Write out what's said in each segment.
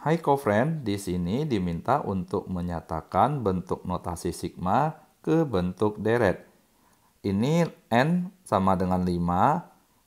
Hai kofren, di sini diminta untuk menyatakan bentuk notasi sigma ke bentuk deret. Ini n sama dengan 5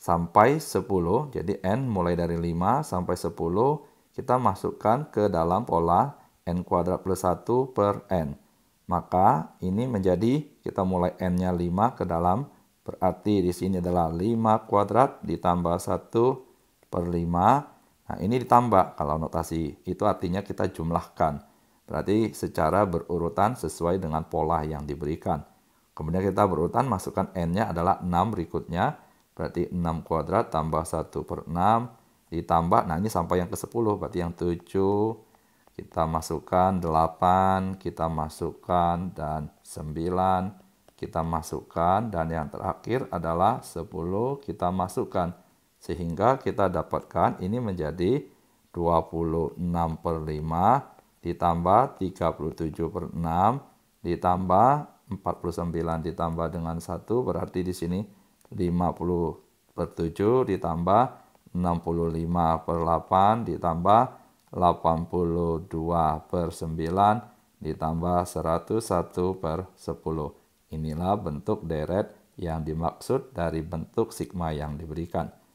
sampai 10. Jadi n mulai dari 5 sampai 10 kita masukkan ke dalam pola n kuadrat plus 1 per n. Maka ini menjadi kita mulai n-nya 5 ke dalam. Berarti di sini adalah 5 kuadrat ditambah 1 per 5 Nah, ini ditambah kalau notasi itu artinya kita jumlahkan. Berarti secara berurutan sesuai dengan pola yang diberikan. Kemudian kita berurutan masukkan n-nya adalah 6 berikutnya. Berarti 6 kuadrat tambah 1 per 6 ditambah. Nah ini sampai yang ke 10 berarti yang 7 kita masukkan 8, kita masukkan dan 9 kita masukkan dan yang terakhir adalah 10 kita masukkan. Sehingga kita dapatkan ini menjadi 26 per 5 ditambah 37 per 6 ditambah 49 ditambah dengan 1 berarti di sini 50 per 7 ditambah 65 per 8 ditambah 82 per 9 ditambah 101 per 10. Inilah bentuk deret yang dimaksud dari bentuk sigma yang diberikan.